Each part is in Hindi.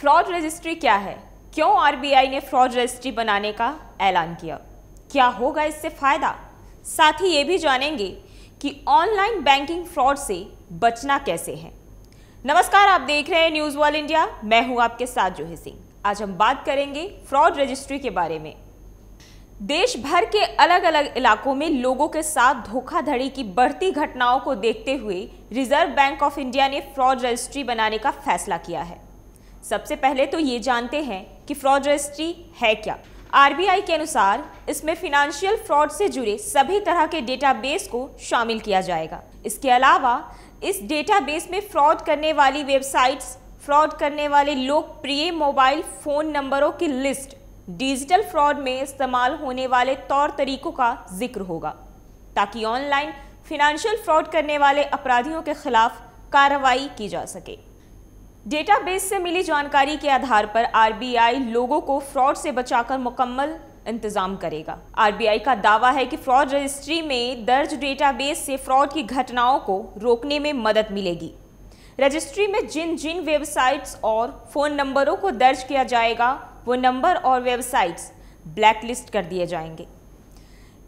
फ्रॉड रजिस्ट्री क्या है क्यों आरबीआई ने फ्रॉड रजिस्ट्री बनाने का ऐलान किया क्या होगा इससे फ़ायदा साथ ही ये भी जानेंगे कि ऑनलाइन बैंकिंग फ्रॉड से बचना कैसे है नमस्कार आप देख रहे हैं न्यूज़ वॉल इंडिया मैं हूं आपके साथ जोहे सिंह आज हम बात करेंगे फ्रॉड रजिस्ट्री के बारे में देश भर के अलग अलग इलाकों में लोगों के साथ धोखाधड़ी की बढ़ती घटनाओं को देखते हुए रिजर्व बैंक ऑफ इंडिया ने फ्रॉड रजिस्ट्री बनाने का फैसला किया है सबसे पहले तो ये जानते हैं कि फ्रॉड रजिस्ट्री है क्या आरबीआई के अनुसार इसमें फिनेंशियल फ्रॉड से जुड़े सभी तरह के डेटाबेस को शामिल किया जाएगा इसके अलावा इस डेटाबेस में फ्रॉड करने वाली वेबसाइट्स फ्रॉड करने वाले लोकप्रिय मोबाइल फ़ोन नंबरों की लिस्ट डिजिटल फ्रॉड में इस्तेमाल होने वाले तौर तरीकों का जिक्र होगा ताकि ऑनलाइन फिनेंशियल फ्रॉड करने वाले अपराधियों के खिलाफ कार्रवाई की जा सके डेटाबेस से मिली जानकारी के आधार पर आरबीआई लोगों को फ्रॉड से बचाकर मुकम्मल इंतजाम करेगा आरबीआई का दावा है कि फ्रॉड रजिस्ट्री में दर्ज डेटाबेस से फ्रॉड की घटनाओं को रोकने में मदद मिलेगी रजिस्ट्री में जिन जिन वेबसाइट्स और फ़ोन नंबरों को दर्ज किया जाएगा वो नंबर और वेबसाइट्स ब्लैकलिस्ट कर दिए जाएंगे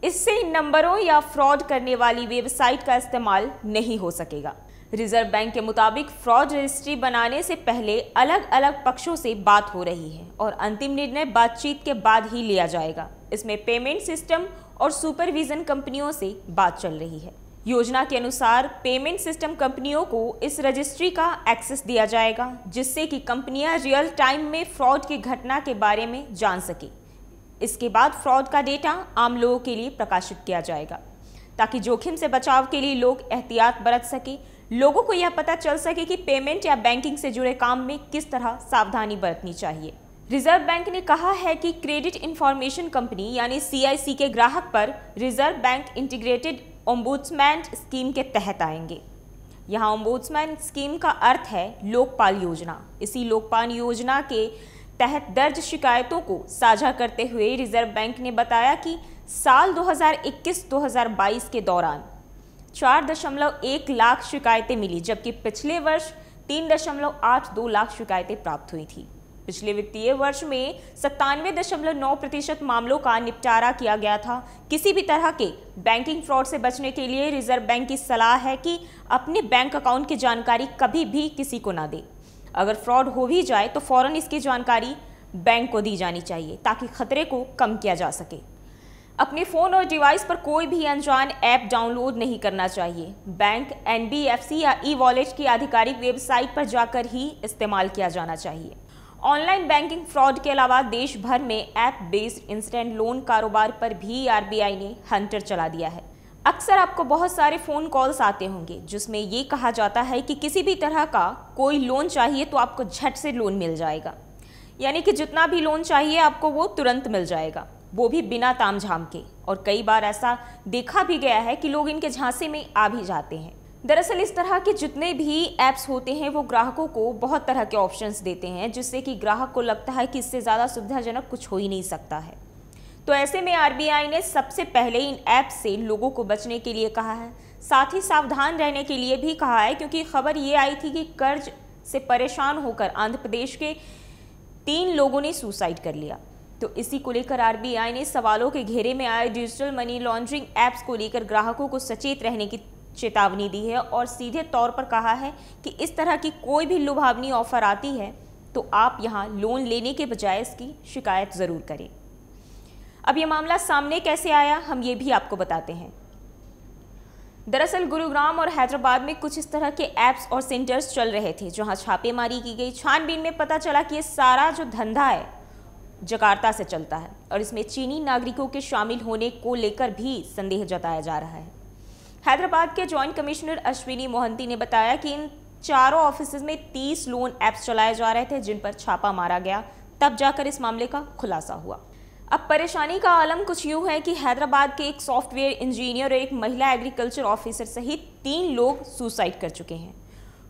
इससे इन नंबरों या फ्रॉड करने वाली वेबसाइट का इस्तेमाल नहीं हो सकेगा रिजर्व बैंक के मुताबिक फ्रॉड रजिस्ट्री बनाने से पहले अलग अलग पक्षों से बात हो रही है और अंतिम निर्णय बातचीत के बाद ही लिया जाएगा इसमें पेमेंट सिस्टम और सुपरविजन कंपनियों से बात चल रही है योजना के अनुसार पेमेंट सिस्टम कंपनियों को इस रजिस्ट्री का एक्सेस दिया जाएगा जिससे कि कंपनियां रियल टाइम में फ्रॉड की घटना के बारे में जान सके इसके बाद फ्रॉड का डेटा आम लोगों के लिए प्रकाशित किया जाएगा ताकि जोखिम से बचाव के लिए लोग एहतियात बरत सकें लोगों को यह पता चल सके कि पेमेंट या बैंकिंग से जुड़े काम में किस तरह सावधानी बरतनी चाहिए रिजर्व बैंक ने कहा है कि क्रेडिट इंफॉर्मेशन कंपनी यानी सीआईसी के ग्राहक पर Reserve Bank integrated ombudsman scheme के तहत आएंगे यहाँ ओम्बुड्समैन स्कीम का अर्थ है लोकपाल योजना इसी लोकपाल योजना के तहत दर्ज शिकायतों को साझा करते हुए रिजर्व बैंक ने बताया कि साल 2021-2022 के दौरान चार दशमलव एक लाख शिकायतें मिली जबकि पिछले वर्ष तीन दशमलव आठ दो लाख शिकायतें प्राप्त हुई थी पिछले वित्तीय वर्ष में सत्तानवे दशमलव नौ प्रतिशत मामलों का निपटारा किया गया था किसी भी तरह के बैंकिंग फ्रॉड से बचने के लिए रिजर्व बैंक की सलाह है कि अपने बैंक अकाउंट की जानकारी कभी भी किसी को ना दे अगर फ्रॉड हो भी जाए तो फौरन इसकी जानकारी बैंक को दी जानी चाहिए ताकि खतरे को कम किया जा सके अपने फ़ोन और डिवाइस पर कोई भी अनजान ऐप डाउनलोड नहीं करना चाहिए बैंक एनबीएफसी या ई वॉलेट की आधिकारिक वेबसाइट पर जाकर ही इस्तेमाल किया जाना चाहिए ऑनलाइन बैंकिंग फ्रॉड के अलावा देश भर में ऐप बेस्ड इंस्टेंट लोन कारोबार पर भी आर ने हंटर चला दिया है अक्सर आपको बहुत सारे फ़ोन कॉल्स आते होंगे जिसमें ये कहा जाता है कि किसी भी तरह का कोई लोन चाहिए तो आपको झट से लोन मिल जाएगा यानी कि जितना भी लोन चाहिए आपको वो तुरंत मिल जाएगा वो भी बिना तामझाम के और कई बार ऐसा देखा भी गया है कि लोग इनके झांसे में आ भी जाते हैं दरअसल इस तरह के जितने भी ऐप्स होते हैं वो ग्राहकों को बहुत तरह के ऑप्शंस देते हैं जिससे कि ग्राहक को लगता है कि इससे ज़्यादा सुविधाजनक कुछ हो ही नहीं सकता है तो ऐसे में आर ने सबसे पहले इन ऐप से लोगों को बचने के लिए कहा है साथ ही सावधान रहने के लिए भी कहा है क्योंकि खबर ये आई थी कि कर्ज से परेशान होकर आंध्र प्रदेश के तीन लोगों ने सुसाइड कर लिया तो इसी को लेकर आरबीआई ने सवालों के घेरे में आए डिजिटल मनी लॉन्ड्रिंग ऐप्स को लेकर ग्राहकों को सचेत रहने की चेतावनी दी है और सीधे तौर पर कहा है कि इस तरह की कोई भी लुभावनी ऑफर आती है तो आप यहाँ लोन लेने के बजाय इसकी शिकायत ज़रूर करें अब ये मामला सामने कैसे आया हम ये भी आपको बताते हैं दरअसल गुरुग्राम और हैदराबाद में कुछ इस तरह के ऐप्स और सेंटर्स चल रहे थे जहां छापेमारी की गई छानबीन में पता चला कि ये सारा जो धंधा है जकार्ता से चलता है और इसमें चीनी नागरिकों के शामिल होने को लेकर भी संदेह जताया जा रहा है हैदराबाद के जॉइंट कमिश्नर अश्विनी मोहंती ने बताया कि इन चारों ऑफिस में तीस लोन ऐप्स चलाए जा रहे थे जिन पर छापा मारा गया तब जाकर इस मामले का खुलासा हुआ अब परेशानी का आलम कुछ यूँ है कि हैदराबाद के एक सॉफ्टवेयर इंजीनियर और एक महिला एग्रीकल्चर ऑफिसर सहित तीन लोग सुसाइड कर चुके हैं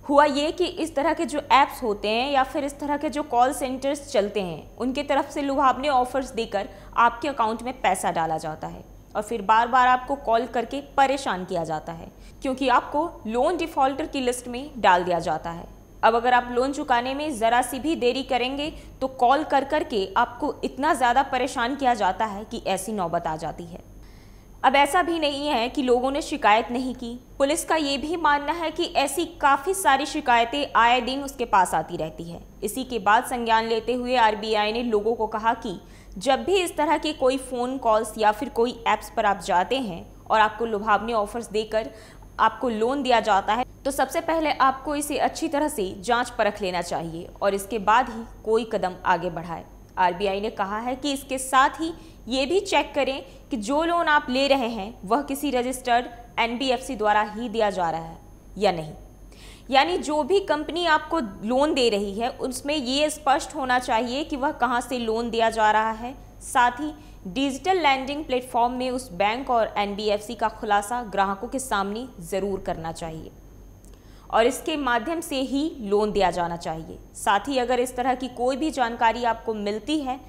हुआ ये कि इस तरह के जो ऐप्स होते हैं या फिर इस तरह के जो कॉल सेंटर्स चलते हैं उनके तरफ से लुभावने ऑफर्स देकर आपके अकाउंट में पैसा डाला जाता है और फिर बार बार आपको कॉल करके परेशान किया जाता है क्योंकि आपको लोन डिफ़ॉल्टर की लिस्ट में डाल दिया जाता है अब अगर आप लोन चुकाने में ज़रा सी भी देरी करेंगे तो कॉल कर कर के आपको इतना ज़्यादा परेशान किया जाता है कि ऐसी नौबत आ जाती है अब ऐसा भी नहीं है कि लोगों ने शिकायत नहीं की पुलिस का ये भी मानना है कि ऐसी काफ़ी सारी शिकायतें आए दिन उसके पास आती रहती है इसी के बाद संज्ञान लेते हुए आरबीआई ने लोगों को कहा कि जब भी इस तरह के कोई फ़ोन कॉल्स या फिर कोई ऐप्स पर आप जाते हैं और आपको लुभावने ऑफर्स देकर आपको लोन दिया जाता है तो सबसे पहले आपको इसे अच्छी तरह से जांच परख लेना चाहिए और इसके बाद ही कोई कदम आगे बढ़ाए आरबीआई ने कहा है कि इसके साथ ही ये भी चेक करें कि जो लोन आप ले रहे हैं वह किसी रजिस्टर्ड एनबीएफसी द्वारा ही दिया जा रहा है या नहीं यानी जो भी कंपनी आपको लोन दे रही है उसमें ये स्पष्ट होना चाहिए कि वह कहाँ से लोन दिया जा रहा है साथ ही डिजिटल लैंडिंग प्लेटफॉर्म में उस बैंक और एनबीएफसी का खुलासा ग्राहकों के सामने ज़रूर करना चाहिए और इसके माध्यम से ही लोन दिया जाना चाहिए साथ ही अगर इस तरह की कोई भी जानकारी आपको मिलती है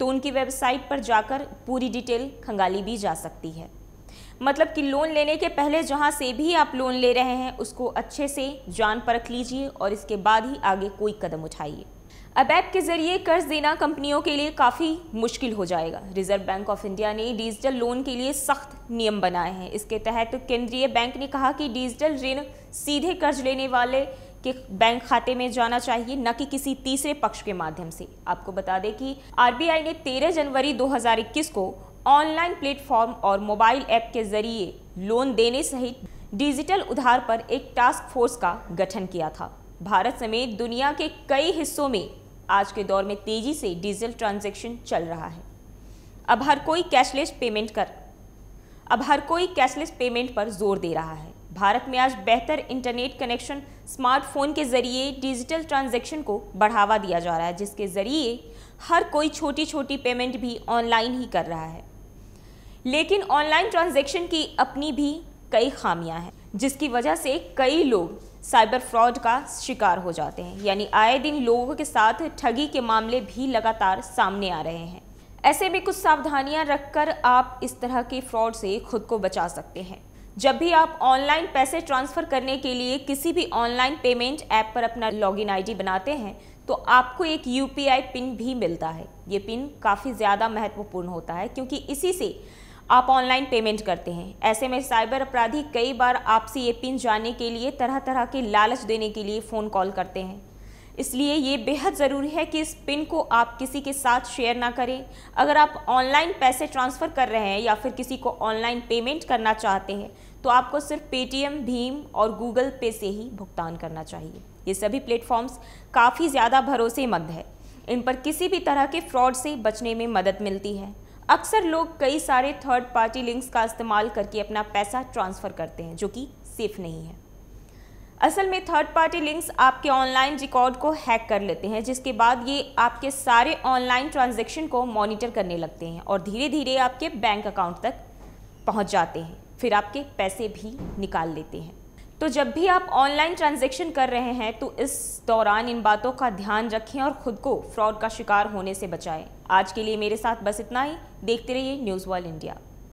तो उनकी वेबसाइट पर जाकर पूरी डिटेल खंगाली भी जा सकती है मतलब कि लोन लेने के पहले जहाँ से भी आप लोन ले रहे हैं उसको अच्छे से जान परख लीजिए और इसके बाद ही आगे कोई कदम उठाइए अबैक के जरिए कर्ज देना कंपनियों के लिए काफ़ी मुश्किल हो जाएगा रिजर्व बैंक ऑफ इंडिया ने डिजिटल लोन के लिए सख्त नियम बनाए हैं इसके तहत केंद्रीय बैंक ने कहा कि डिजिटल ऋण सीधे कर्ज लेने वाले के बैंक खाते में जाना चाहिए न कि किसी तीसरे पक्ष के माध्यम से आपको बता दें कि आर ने तेरह जनवरी दो को ऑनलाइन प्लेटफॉर्म और मोबाइल ऐप के जरिए लोन देने सहित डिजिटल उधार पर एक टास्क फोर्स का गठन किया था भारत समेत दुनिया के कई हिस्सों में आज के दौर में तेजी से डिजिटल ट्रांजेक्शन चल रहा है अब हर कोई कैशलेस पेमेंट कर अब हर कोई कैशलेस पेमेंट पर जोर दे रहा है भारत में आज बेहतर इंटरनेट कनेक्शन स्मार्टफोन के जरिए डिजिटल ट्रांजेक्शन को बढ़ावा दिया जा रहा है जिसके ज़रिए हर कोई छोटी छोटी पेमेंट भी ऑनलाइन ही कर रहा है लेकिन ऑनलाइन ट्रांजेक्शन की अपनी भी कई खामियां हैं जिसकी वजह से कई लोग साइबर फ्रॉड का शिकार हो जाते हैं यानी आए दिन लोगों के साथ ठगी के मामले भी लगातार सामने आ रहे हैं ऐसे में कुछ सावधानियां रखकर आप इस तरह के फ्रॉड से खुद को बचा सकते हैं जब भी आप ऑनलाइन पैसे ट्रांसफ़र करने के लिए किसी भी ऑनलाइन पेमेंट ऐप पर अपना लॉगिन आईडी बनाते हैं तो आपको एक यूपीआई पिन भी मिलता है ये पिन काफ़ी ज़्यादा महत्वपूर्ण होता है क्योंकि इसी से आप ऑनलाइन पेमेंट करते हैं ऐसे में साइबर अपराधी कई बार आपसे ये पिन जानने के लिए तरह तरह के लालच देने के लिए फ़ोन कॉल करते हैं इसलिए ये बेहद ज़रूरी है कि इस पिन को आप किसी के साथ शेयर ना करें अगर आप ऑनलाइन पैसे ट्रांसफ़र कर रहे हैं या फिर किसी को ऑनलाइन पेमेंट करना चाहते हैं तो आपको सिर्फ पेटीएम भीम और गूगल पे से ही भुगतान करना चाहिए ये सभी प्लेटफॉर्म्स काफ़ी ज़्यादा भरोसेमंद है इन पर किसी भी तरह के फ्रॉड से बचने में मदद मिलती है अक्सर लोग कई सारे थर्ड पार्टी लिंक्स का इस्तेमाल करके अपना पैसा ट्रांसफ़र करते हैं जो कि सेफ नहीं है असल में थर्ड पार्टी लिंक्स आपके ऑनलाइन रिकॉर्ड को हैक कर लेते हैं जिसके बाद ये आपके सारे ऑनलाइन ट्रांजेक्शन को मॉनिटर करने लगते हैं और धीरे धीरे आपके बैंक अकाउंट तक पहुँच जाते हैं फिर आपके पैसे भी निकाल लेते हैं तो जब भी आप ऑनलाइन ट्रांजेक्शन कर रहे हैं तो इस दौरान इन बातों का ध्यान रखें और ख़ुद को फ्रॉड का शिकार होने से बचाएं आज के लिए मेरे साथ बस इतना ही देखते रहिए न्यूज़ वर्ल्ड इंडिया